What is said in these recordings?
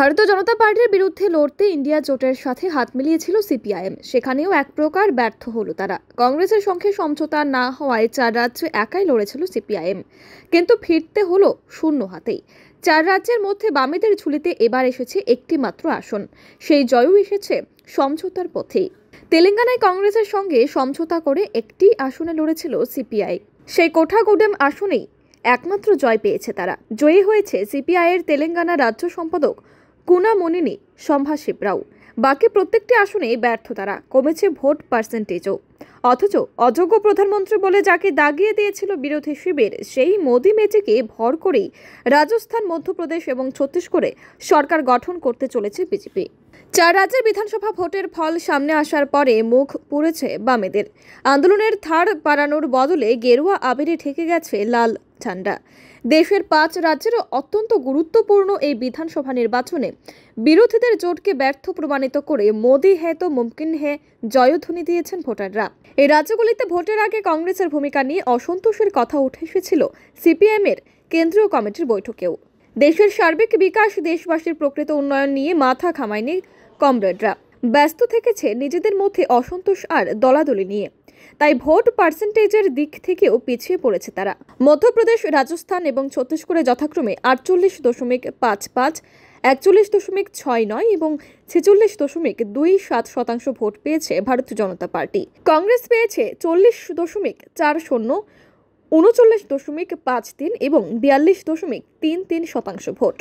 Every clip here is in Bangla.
ভারতীয় জনতা পার্টির বিরুদ্ধে লড়তে ইন্ডিয়া জোটের সাথে হাত মিলিয়েছিল সিপিআইএম সেখানেও এক প্রকার ব্যর্থ হলো তারা কংগ্রেসের সঙ্গে সমঝোতা না হওয়ায় চার রাজ্যে একাই লড়েছিল সিপিআইএম কিন্তু ফিরতে হলো শূন্য হাতেই চার রাজ্যের মধ্যে বামেদের ঝুলিতে এবার এসেছে একটি মাত্র আসন সেই জয়ও এসেছে সমঝোতার পথেই তেলেঙ্গানায় কংগ্রেসের সঙ্গে সমঝোতা করে একটি আসনে লড়েছিল সিপিআই সেই গোডেম আসনেই একমাত্র জয় পেয়েছে তারা জয়ী হয়েছে সিপিআইয়ের তেলেঙ্গানা রাজ্য সম্পাদক কুনা মনিনি সম্ভা শিবরাও বাকি প্রত্যেকটি আসনে ব্যর্থ তারা কমেছে ভোট পার্সেন্টেজও অথচ অযোগ্য প্রধানমন্ত্রী বলে যাকে দাগিয়ে দিয়েছিল বিরোধী শিবির সেই মোদী মেজিকে ভর করেই রাজস্থান মধ্যপ্রদেশ এবং ছত্তিশগড়ে সরকার গঠন করতে চলেছে বিজেপি চার রাজ্যের বিধানসভা ভোটের ফল সামনে আসার পরে মুখ পুড়েছে বামেদের আন্দোলনের থার পাড়ানোর বদলে গেরুয়া আবিরে ঠেকে গেছে লাল ঠান্ডা দেশের পাঁচ রাজ্যের অত্যন্ত গুরুত্বপূর্ণ এই বিধানসভা নির্বাচনে বিরোধীদের জোটকে ব্যর্থ প্রমাণিত করে মোদী হে তো মুমকিন হে জয়ধ্বনি দিয়েছেন ভোটাররা এই রাজ্যগুলিতে ভোটের আগে কংগ্রেসের ভূমিকা নিয়ে অসন্তোষের কথা উঠে এসেছিল সিপিএমের কেন্দ্রীয় কমিটির বৈঠকেও দেশের সার্বিক বিকাশ দেশবাসীর প্রকৃত উন্নয়ন নিয়ে মাথা খামায়নি কমরেডরা ব্যস্ত থেকেছে নিজেদের মধ্যে অসন্তোষ আর দলাদলি নিয়ে তাই ভোট পার্সেন্টেজের দিক থেকেও পিছিয়ে পড়েছে তারা মধ্যপ্রদেশ রাজস্থান এবং ছত্তিশগড়ে যথাক্রমে আটচল্লিশ দশমিক পাঁচ পাঁচ একচল্লিশ দশমিক ছয় নয় এবং ছেচল্লিশ দশমিক দুই সাত শতাংশ ভোট পেয়েছে ভারতীয় জনতা পার্টি কংগ্রেস পেয়েছে চল্লিশ দশমিক চার শূন্য উনচল্লিশ দশমিক পাঁচ তিন এবং বিয়াল্লিশ দশমিক তিন তিন শতাংশ ভোট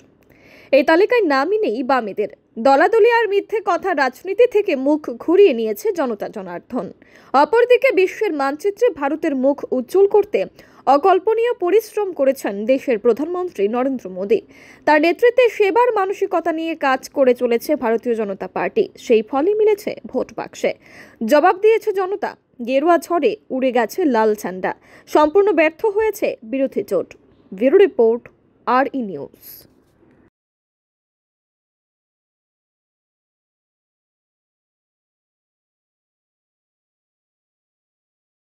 এই তালিকায় নামই নেই বামেদের দলাদলি আর মিথ্যে কথা রাজনীতি থেকে মুখ ঘুরিয়ে নিয়েছে জনতা জনার্দন অপরদিকে বিশ্বের মানচিত্রে ভারতের মুখ উজ্জ্বল করতে অকল্পনীয় পরিশ্রম করেছেন দেশের প্রধানমন্ত্রী নরেন্দ্র মোদী তার নেতৃত্বে সেবার মানসিকতা নিয়ে কাজ করে চলেছে ভারতীয় জনতা পার্টি সেই ফলই মিলেছে ভোট বাক্সে জবাব দিয়েছে জনতা গেরুয়া ঝড়ে উড়ে গেছে লাল ছান্ডা সম্পূর্ণ ব্যর্থ হয়েছে বিরোধী জোট ব্যুরো রিপোর্ট আর ই নিউজ